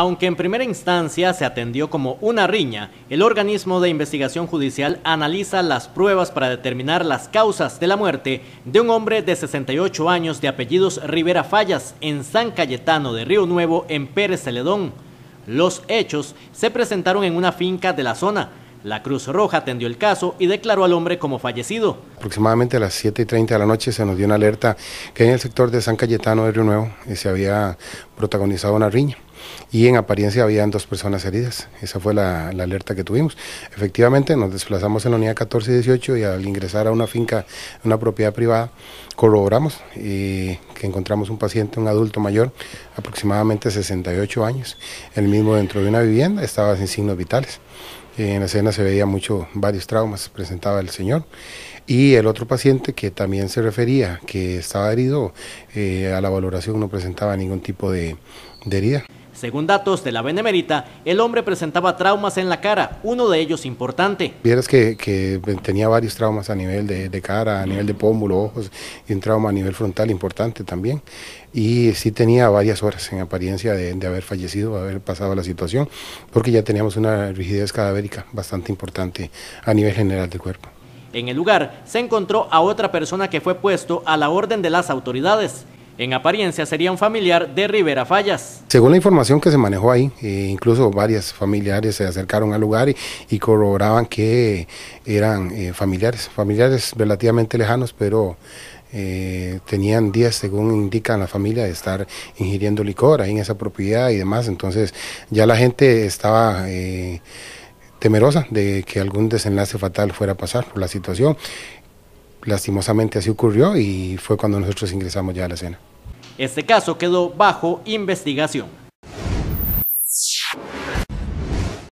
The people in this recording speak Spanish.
Aunque en primera instancia se atendió como una riña, el organismo de investigación judicial analiza las pruebas para determinar las causas de la muerte de un hombre de 68 años de apellidos Rivera Fallas en San Cayetano de Río Nuevo, en Pérez Celedón. Los hechos se presentaron en una finca de la zona. La Cruz Roja atendió el caso y declaró al hombre como fallecido. Aproximadamente a las 7 y 30 de la noche se nos dio una alerta que en el sector de San Cayetano de Río Nuevo eh, se había protagonizado una riña y en apariencia habían dos personas heridas. Esa fue la, alerta que tuvimos. Efectivamente, nos desplazamos en la unidad 14 y 18 y al ingresar a una finca, una propiedad privada, corroboramos eh, que encontramos un paciente, un adulto mayor, aproximadamente 68 años, el mismo dentro de una vivienda, estaba sin signos vitales. En la escena se veía mucho, varios traumas presentaba el señor. Y el otro paciente que también se refería que estaba herido, eh, a la valoración no presentaba ningún tipo de herida. Según datos de la Benemérita, el hombre presentaba traumas en la cara, uno de ellos importante. Vieras que, que tenía varios traumas a nivel de, cara, a nivel de pómulo, ojos, y un trauma a nivel frontal importante también. Y sí tenía varias horas en apariencia de, de haber fallecido, haber pasado la situación, porque ya teníamos una rigidez cadavérica bastante importante a nivel general del cuerpo. En el lugar se encontró a otra persona que fue puesto a la orden de las autoridades. En apariencia sería un familiar de Rivera Fallas. Según la información que se manejó ahí, eh, incluso varias familiares se acercaron al lugar y, corroboraban que eran eh, familiares, familiares relativamente lejanos, pero eh, tenían días, según indican la familia, de estar ingiriendo licor ahí en esa propiedad y demás. Entonces ya la gente estaba temerosa de que algún desenlace fatal fuera a pasar por la situación. Lastimosamente así ocurrió y fue cuando nosotros ingresamos ya a la escena. Este caso quedó bajo investigación.